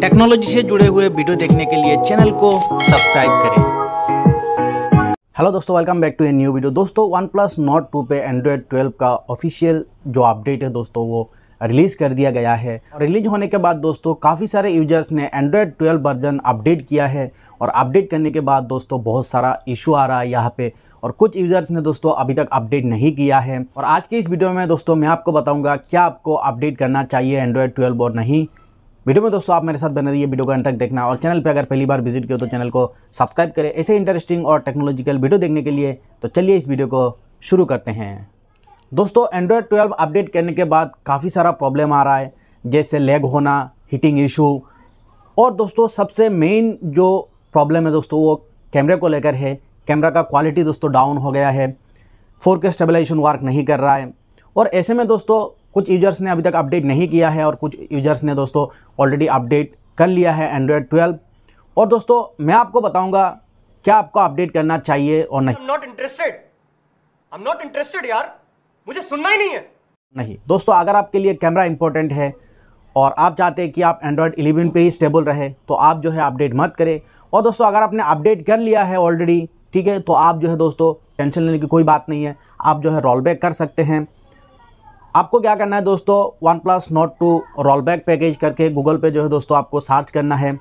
technology से जुड़े हुए वीडियो देखने के लिए चैनल को सब्सक्राइब करें हेलो दोस्तों welcome back to a new video दोस्तों वन प्लस नोट टू पे एंड्रॉयड ट्वेल्व का ऑफिशियल जो अपडेट है दोस्तों वो रिलीज़ कर दिया गया है रिलीज होने के बाद दोस्तों काफ़ी सारे यूजर्स ने एंड्रॉयड ट्वेल्व वर्जन अपडेट किया है और अपडेट करने के बाद दोस्तों बहुत सारा इशू आ रहा है यहाँ पे और कुछ यूज़र्स ने दोस्तों अभी तक अपडेट नहीं किया है और आज के इस वीडियो में दोस्तों मैं आपको बताऊंगा क्या आपको अपडेट करना चाहिए एंड्रॉयड 12 और नहीं वीडियो में दोस्तों आप मेरे साथ बने रहिए वीडियो को अंत तक देखना और चैनल पर अगर पहली बार विजिट किया तो चैनल को सब्सक्राइब करें ऐसे इंटरेस्टिंग और टेक्नोलॉजिकल वीडियो देखने के लिए तो चलिए इस वीडियो को शुरू करते हैं दोस्तों एंड्रॉयड ट्वेल्व अपडेट करने के बाद काफ़ी सारा प्रॉब्लम आ रहा है जैसे लेग होना हीटिंग इशू और दोस्तों सबसे मेन जो प्रॉब्लम है दोस्तों वो कैमरे को लेकर है कैमरा का क्वालिटी दोस्तों डाउन हो गया है फोर के स्टेबलाइजेशन वर्क नहीं कर रहा है और ऐसे में दोस्तों कुछ यूजर्स ने अभी तक अपडेट नहीं किया है और कुछ यूजर्स ने दोस्तों ऑलरेडी अपडेट कर लिया है एंड्रॉयड ट्वेल्व और दोस्तों मैं आपको बताऊंगा क्या आपको अपडेट करना चाहिए और नहीं not interested I am not interested यार मुझे सुनना ही नहीं है नहीं दोस्तों अगर आपके लिए कैमरा इंपॉर्टेंट है और आप चाहते हैं कि आप एंड्रॉयड इलेवन पे ही स्टेबल रहे तो आप जो है अपडेट मत करें और दोस्तों अगर आपने अपडेट कर लिया है ऑलरेडी ठीक है तो आप जो है दोस्तों टेंशन लेने की कोई बात नहीं है आप जो है रोल बैक कर सकते हैं आपको क्या करना है दोस्तों OnePlus Note two roll back package करके गूगल पे जो है दोस्तों आपको सर्च करना है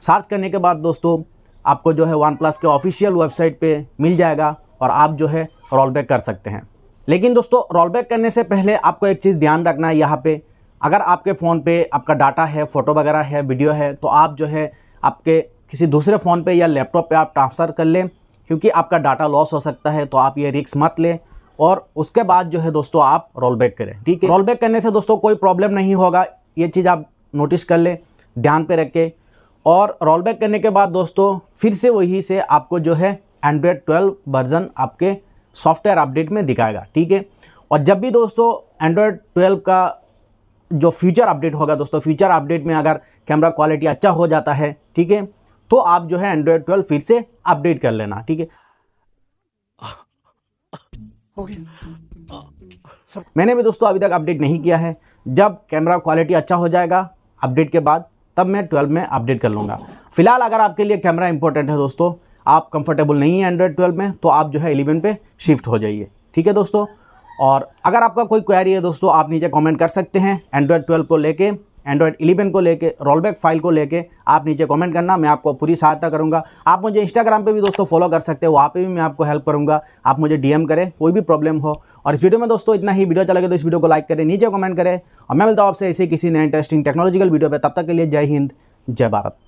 सर्च करने के बाद दोस्तों आपको जो है वन प्लस के ऑफिशियल वेबसाइट पे मिल जाएगा और आप जो है रोल बैक कर सकते हैं लेकिन दोस्तों रोल बैक करने से पहले आपको एक चीज़ ध्यान रखना है यहाँ पर अगर आपके फ़ोन पर आपका डाटा है फ़ोटो वगैरह है वीडियो है तो आप जो है आपके किसी दूसरे फ़ोन पर या लैपटॉप पर आप ट्रांसफ़र कर लें क्योंकि आपका डाटा लॉस हो सकता है तो आप ये रिक्स मत लें और उसके बाद जो है दोस्तों आप रोल बैक करें ठीक है रोल बैक करने से दोस्तों कोई प्रॉब्लम नहीं होगा ये चीज़ आप नोटिस कर लें ध्यान पे रखें और रोल बैक करने के बाद दोस्तों फिर से वही से आपको जो है एंड्रॉयड ट्वेल्व वर्जन आपके सॉफ्टवेयर अपडेट में दिखाएगा ठीक है और जब भी दोस्तों एंड्रॉयड ट्वेल्व का जो फ्यूचर अपडेट होगा दोस्तों फ्यूचर अपडेट में अगर कैमरा क्वालिटी अच्छा हो जाता है ठीक है तो आप जो है एंड्रॉयड ट्वेल्व फिर से अपडेट कर लेना ठीक है गया मैंने भी दोस्तों अभी तक अपडेट नहीं किया है जब कैमरा क्वालिटी अच्छा हो जाएगा अपडेट के बाद तब मैं ट्वेल्व में अपडेट कर लूँगा फिलहाल अगर आपके लिए कैमरा इंपॉर्टेंट है दोस्तों आप कंफर्टेबल नहीं है एंड्रॉयड ट्वेल्व में तो आप जो है एलेवन पे शिफ्ट हो जाइए ठीक है दोस्तों और अगर आपका कोई क्वेरी है दोस्तों आप नीचे कमेंट कर सकते हैं एंड्रॉयड ट्वेल्व को लेके एंड्रॉयड इलेवन को लेके बैक फाइल को लेके आप नीचे कमेंट करना मैं आपको पूरी सहायता करूंगा आप मुझे इंस्टाग्राम पे भी दोस्तों फॉलो कर सकते हो वहाँ पे भी मैं आपको हेल्प करूंगा आप मुझे डीएम करें कोई भी प्रॉब्लम हो और इस वीडियो में दोस्तों इतना ही वीडियो चलेगा अच्छा तो इस वीडियो को लाइक करें नीचे कमेंट करें और मैं मिलता हूँ आपसे ऐसे किसी नए इंटरेस्टिंग टेक्नोलॉजिकल वीडियो पर तब तक के लिए जय हिंद जय भारत